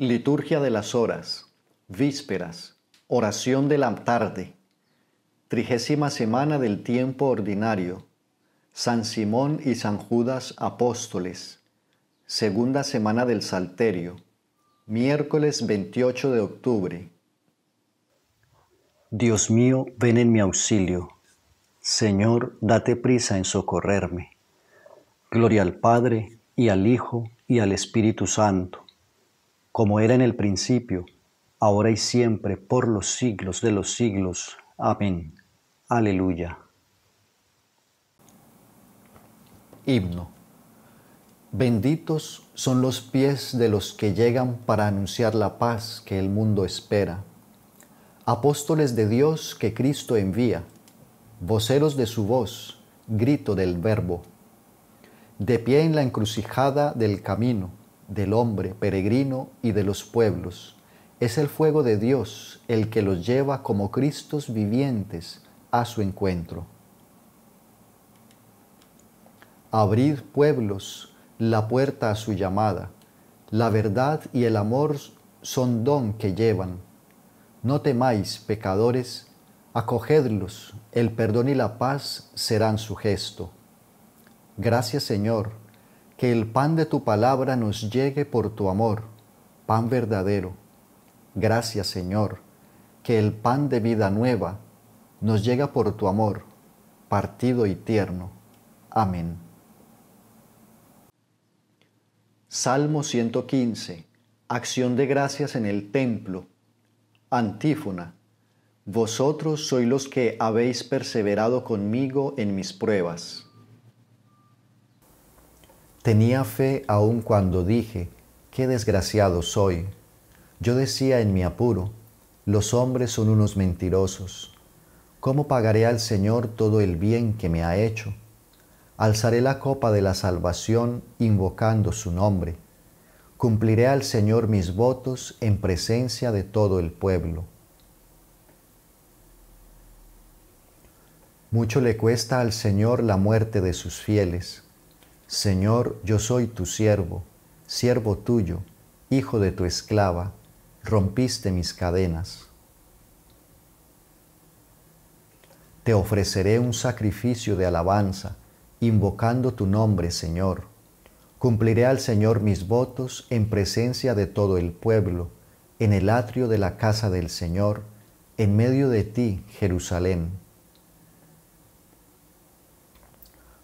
Liturgia de las Horas, Vísperas, Oración de la Tarde, Trigésima Semana del Tiempo Ordinario, San Simón y San Judas Apóstoles, Segunda Semana del Salterio, miércoles 28 de octubre. Dios mío, ven en mi auxilio. Señor, date prisa en socorrerme. Gloria al Padre, y al Hijo, y al Espíritu Santo como era en el principio, ahora y siempre, por los siglos de los siglos. Amén. Aleluya. Himno. Benditos son los pies de los que llegan para anunciar la paz que el mundo espera. Apóstoles de Dios que Cristo envía, voceros de su voz, grito del verbo. De pie en la encrucijada del camino, del hombre peregrino y de los pueblos. Es el fuego de Dios el que los lleva como Cristos vivientes a su encuentro. Abrid pueblos la puerta a su llamada. La verdad y el amor son don que llevan. No temáis, pecadores, acogedlos, el perdón y la paz serán su gesto. Gracias Señor que el pan de tu palabra nos llegue por tu amor, pan verdadero. Gracias, Señor, que el pan de vida nueva nos llega por tu amor, partido y tierno. Amén. Salmo 115. Acción de gracias en el templo. Antífona. Vosotros sois los que habéis perseverado conmigo en mis pruebas. Tenía fe aun cuando dije, qué desgraciado soy. Yo decía en mi apuro, los hombres son unos mentirosos. ¿Cómo pagaré al Señor todo el bien que me ha hecho? Alzaré la copa de la salvación invocando su nombre. Cumpliré al Señor mis votos en presencia de todo el pueblo. Mucho le cuesta al Señor la muerte de sus fieles Señor, yo soy tu siervo, siervo tuyo, hijo de tu esclava, rompiste mis cadenas. Te ofreceré un sacrificio de alabanza, invocando tu nombre, Señor. Cumpliré al Señor mis votos en presencia de todo el pueblo, en el atrio de la casa del Señor, en medio de ti, Jerusalén.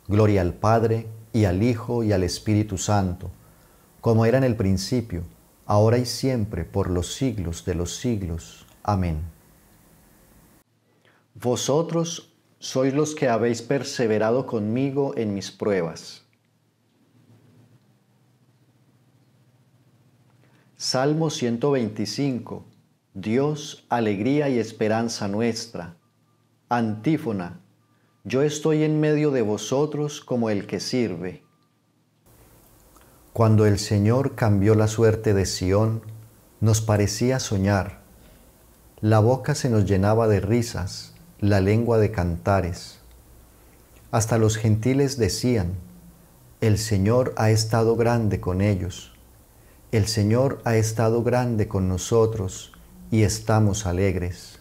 Gloria al Padre, y al Hijo y al Espíritu Santo, como era en el principio, ahora y siempre, por los siglos de los siglos. Amén. Vosotros sois los que habéis perseverado conmigo en mis pruebas. Salmo 125. Dios, alegría y esperanza nuestra. Antífona yo estoy en medio de vosotros como el que sirve. Cuando el Señor cambió la suerte de Sión, nos parecía soñar. La boca se nos llenaba de risas, la lengua de cantares. Hasta los gentiles decían, el Señor ha estado grande con ellos. El Señor ha estado grande con nosotros y estamos alegres.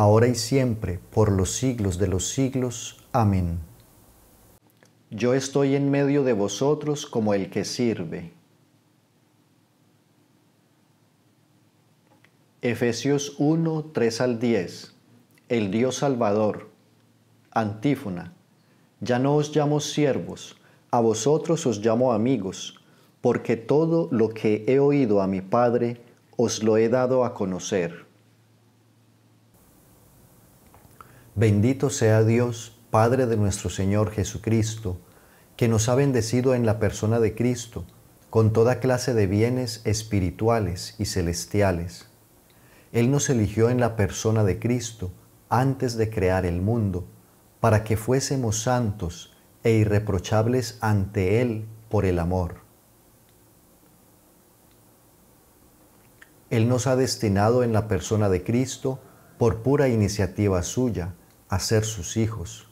ahora y siempre, por los siglos de los siglos. Amén. Yo estoy en medio de vosotros como el que sirve. Efesios 1, 3 al 10. El Dios Salvador. Antífona. Ya no os llamo siervos, a vosotros os llamo amigos, porque todo lo que he oído a mi Padre os lo he dado a conocer. Bendito sea Dios, Padre de nuestro Señor Jesucristo, que nos ha bendecido en la persona de Cristo con toda clase de bienes espirituales y celestiales. Él nos eligió en la persona de Cristo antes de crear el mundo, para que fuésemos santos e irreprochables ante Él por el amor. Él nos ha destinado en la persona de Cristo por pura iniciativa suya, a ser sus hijos,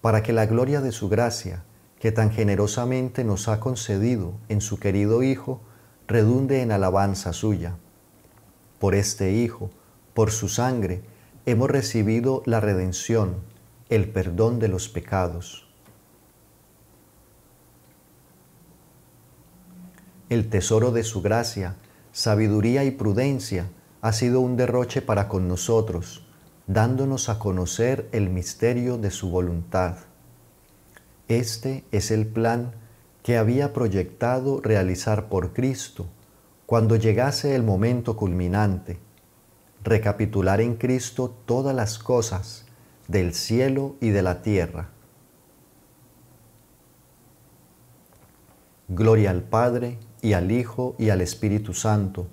para que la gloria de su gracia, que tan generosamente nos ha concedido en su querido Hijo, redunde en alabanza suya. Por este Hijo, por su sangre, hemos recibido la redención, el perdón de los pecados. El tesoro de su gracia, sabiduría y prudencia ha sido un derroche para con nosotros dándonos a conocer el misterio de su voluntad. Este es el plan que había proyectado realizar por Cristo cuando llegase el momento culminante, recapitular en Cristo todas las cosas del cielo y de la tierra. Gloria al Padre y al Hijo y al Espíritu Santo,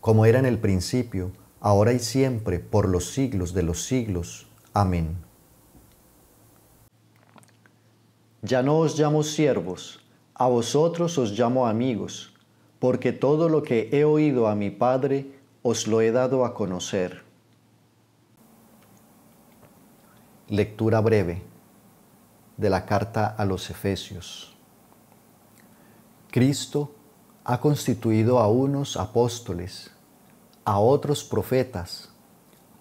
como era en el principio, ahora y siempre, por los siglos de los siglos. Amén. Ya no os llamo siervos, a vosotros os llamo amigos, porque todo lo que he oído a mi Padre os lo he dado a conocer. Lectura breve de la carta a los Efesios. Cristo ha constituido a unos apóstoles, a otros profetas,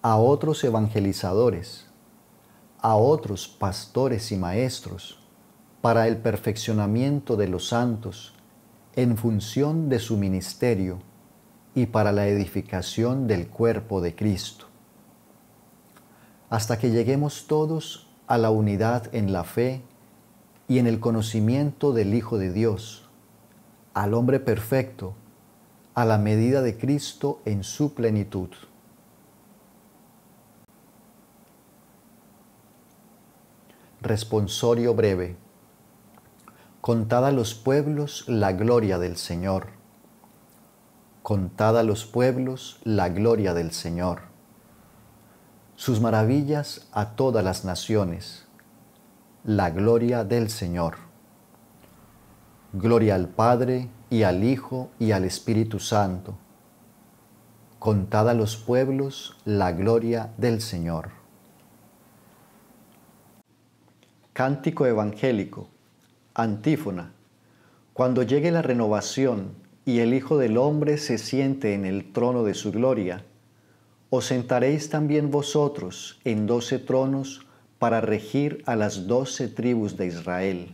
a otros evangelizadores, a otros pastores y maestros, para el perfeccionamiento de los santos, en función de su ministerio y para la edificación del cuerpo de Cristo, hasta que lleguemos todos a la unidad en la fe y en el conocimiento del Hijo de Dios, al hombre perfecto, a la medida de Cristo en su plenitud. Responsorio breve. Contad a los pueblos la gloria del Señor. Contad a los pueblos la gloria del Señor. Sus maravillas a todas las naciones. La gloria del Señor. Gloria al Padre y al Hijo y al Espíritu Santo. Contad a los pueblos la gloria del Señor. Cántico Evangélico. Antífona. Cuando llegue la renovación y el Hijo del Hombre se siente en el trono de su gloria, os sentaréis también vosotros en doce tronos para regir a las doce tribus de Israel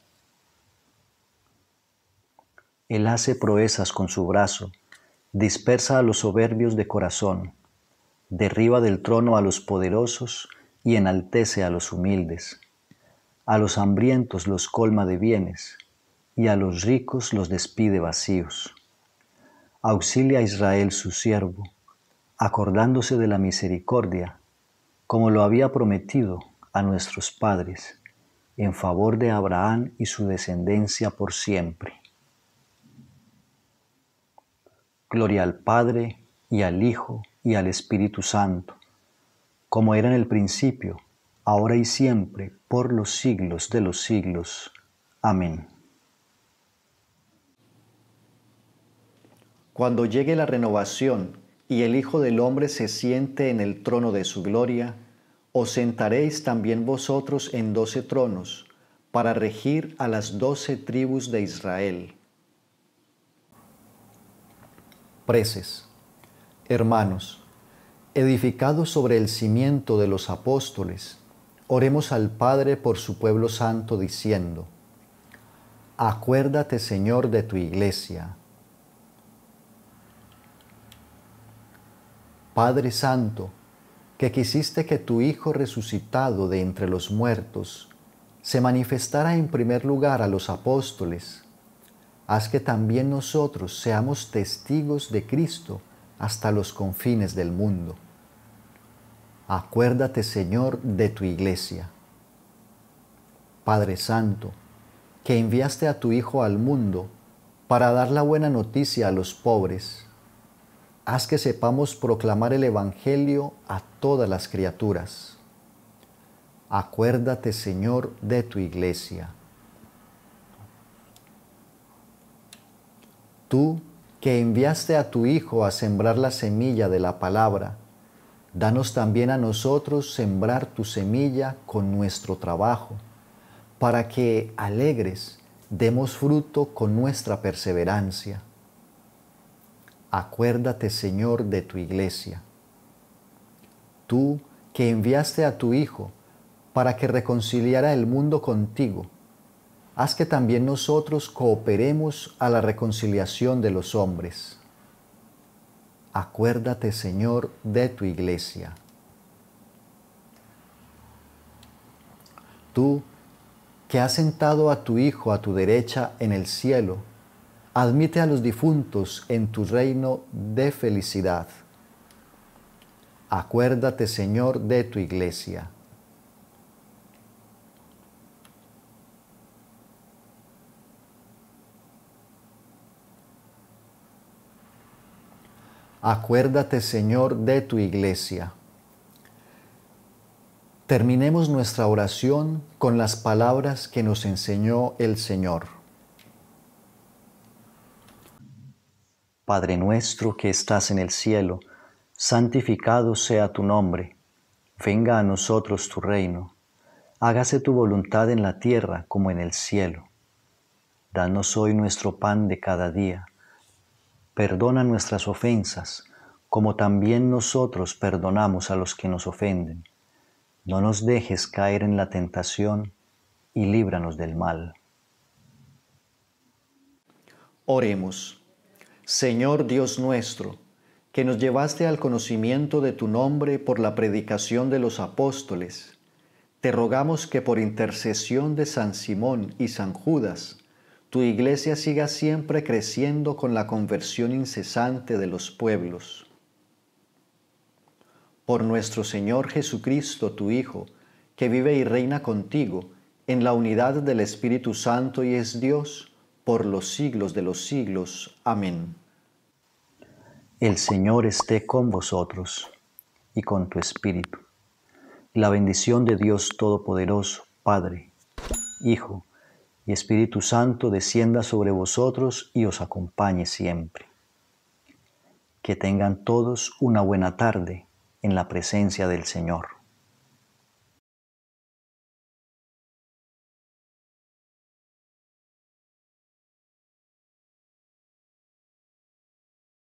Él hace proezas con su brazo, dispersa a los soberbios de corazón, derriba del trono a los poderosos y enaltece a los humildes. A los hambrientos los colma de bienes y a los ricos los despide vacíos. Auxilia a Israel su siervo, acordándose de la misericordia, como lo había prometido a nuestros padres, en favor de Abraham y su descendencia por siempre. Gloria al Padre y al Hijo y al Espíritu Santo, como era en el principio, ahora y siempre, por los siglos de los siglos. Amén. Cuando llegue la renovación y el Hijo del Hombre se siente en el trono de su gloria, os sentaréis también vosotros en doce tronos, para regir a las doce tribus de Israel. Hermanos, edificados sobre el cimiento de los apóstoles, oremos al Padre por su pueblo santo diciendo, Acuérdate Señor de tu iglesia. Padre Santo, que quisiste que tu Hijo resucitado de entre los muertos se manifestara en primer lugar a los apóstoles, haz que también nosotros seamos testigos de Cristo hasta los confines del mundo. Acuérdate, Señor, de tu iglesia. Padre Santo, que enviaste a tu Hijo al mundo para dar la buena noticia a los pobres, haz que sepamos proclamar el Evangelio a todas las criaturas. Acuérdate, Señor, de tu iglesia. Tú que enviaste a tu Hijo a sembrar la semilla de la palabra, danos también a nosotros sembrar tu semilla con nuestro trabajo, para que alegres demos fruto con nuestra perseverancia. Acuérdate, Señor, de tu iglesia. Tú que enviaste a tu Hijo para que reconciliara el mundo contigo, haz que también nosotros cooperemos a la reconciliación de los hombres. Acuérdate, Señor, de tu iglesia. Tú, que has sentado a tu Hijo a tu derecha en el cielo, admite a los difuntos en tu reino de felicidad. Acuérdate, Señor, de tu iglesia. Acuérdate, Señor, de tu iglesia. Terminemos nuestra oración con las palabras que nos enseñó el Señor. Padre nuestro que estás en el cielo, santificado sea tu nombre, venga a nosotros tu reino, hágase tu voluntad en la tierra como en el cielo. Danos hoy nuestro pan de cada día perdona nuestras ofensas, como también nosotros perdonamos a los que nos ofenden. No nos dejes caer en la tentación y líbranos del mal. Oremos. Señor Dios nuestro, que nos llevaste al conocimiento de tu nombre por la predicación de los apóstoles, te rogamos que por intercesión de San Simón y San Judas, tu iglesia siga siempre creciendo con la conversión incesante de los pueblos. Por nuestro Señor Jesucristo, tu Hijo, que vive y reina contigo, en la unidad del Espíritu Santo y es Dios, por los siglos de los siglos. Amén. El Señor esté con vosotros y con tu espíritu. La bendición de Dios Todopoderoso, Padre, Hijo y Espíritu Santo descienda sobre vosotros y os acompañe siempre. Que tengan todos una buena tarde en la presencia del Señor.